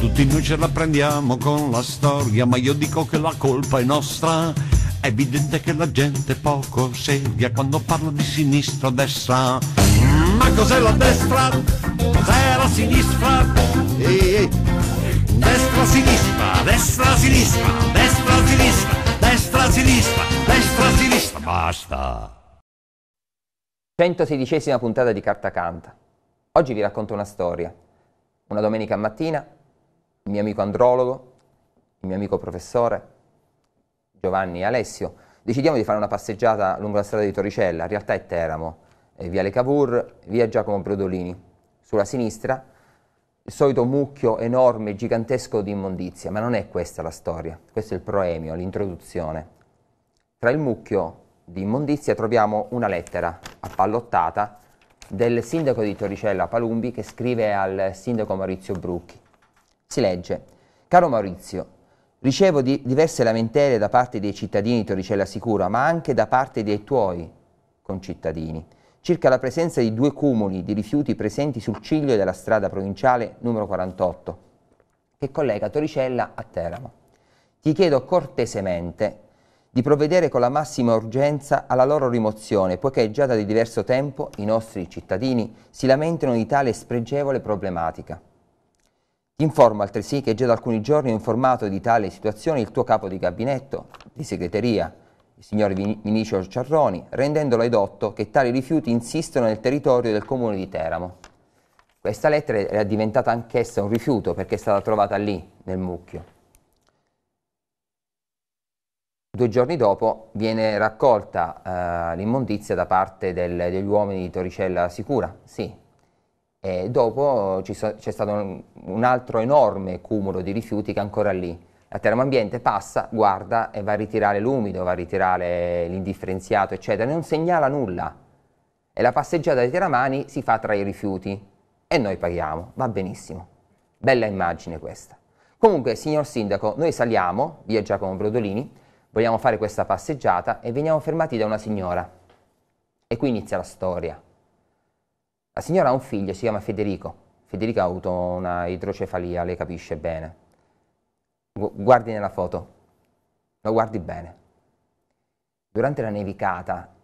Tutti noi ce la prendiamo con la storia, ma io dico che la colpa è nostra. È evidente che la gente è poco seria quando parla di sinistra o destra. Ma cos'è la destra? Cos'è la sinistra? Ehi, ehi. Destra, sinistra, destra, sinistra, destra, sinistra, destra, sinistra, destra, sinistra, basta. 116 puntata di Carta Canta. Oggi vi racconto una storia. Una domenica mattina il mio amico andrologo, il mio amico professore, Giovanni e Alessio, decidiamo di fare una passeggiata lungo la strada di Torricella, in realtà è Teramo, è eh, Le Cavour, via Giacomo Brodolini. Sulla sinistra il solito mucchio enorme, gigantesco di immondizia, ma non è questa la storia, questo è il proemio, l'introduzione. Tra il mucchio di immondizia troviamo una lettera appallottata del sindaco di Torricella Palumbi che scrive al sindaco Maurizio Brucchi si legge, caro Maurizio, ricevo di diverse lamentele da parte dei cittadini di Torricella Sicura, ma anche da parte dei tuoi concittadini, circa la presenza di due cumuli di rifiuti presenti sul ciglio della strada provinciale numero 48, che collega Torricella a Teramo. Ti chiedo cortesemente di provvedere con la massima urgenza alla loro rimozione, poiché già da diverso tempo i nostri cittadini si lamentano di tale spregevole problematica. Informo altresì che già da alcuni giorni ho informato di tale situazione il tuo capo di gabinetto, di segreteria, il signor Vinicio Ciarroni, rendendolo edotto che tali rifiuti insistono nel territorio del comune di Teramo. Questa lettera è diventata anch'essa un rifiuto perché è stata trovata lì, nel mucchio. Due giorni dopo viene raccolta eh, l'immondizia da parte del, degli uomini di Toricella Sicura, sì, e dopo c'è stato un, altro enorme cumulo di rifiuti che è ancora lì. La terra ambiente passa, guarda e va a ritirare l'umido, va a ritirare l'indifferenziato, eccetera, non segnala nulla. E la passeggiata dei teramani si fa tra i rifiuti e noi paghiamo, va benissimo. Bella immagine questa. Comunque, signor Sindaco, noi saliamo, via Giacomo Brodolini, vogliamo fare questa passeggiata e veniamo fermati da una signora. E qui inizia la storia. La signora ha un figlio, si chiama Federico. Federico ha avuto una idrocefalia, lei capisce bene. Guardi nella foto, lo guardi bene. Durante la nevicata,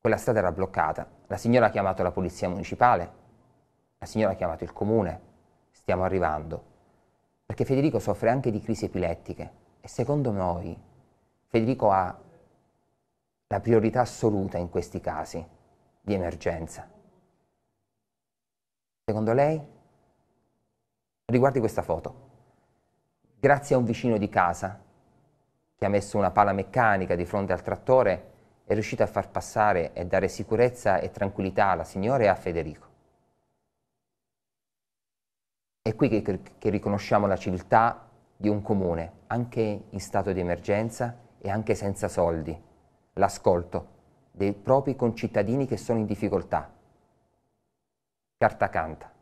quella strada era bloccata, la signora ha chiamato la polizia municipale, la signora ha chiamato il comune, stiamo arrivando. Perché Federico soffre anche di crisi epilettiche e secondo noi Federico ha la priorità assoluta in questi casi di emergenza. Secondo lei? Riguardi questa foto. Grazie a un vicino di casa che ha messo una pala meccanica di fronte al trattore, è riuscito a far passare e dare sicurezza e tranquillità alla signora e a Federico. È qui che, che riconosciamo la civiltà di un comune, anche in stato di emergenza e anche senza soldi, l'ascolto dei propri concittadini che sono in difficoltà carta canta.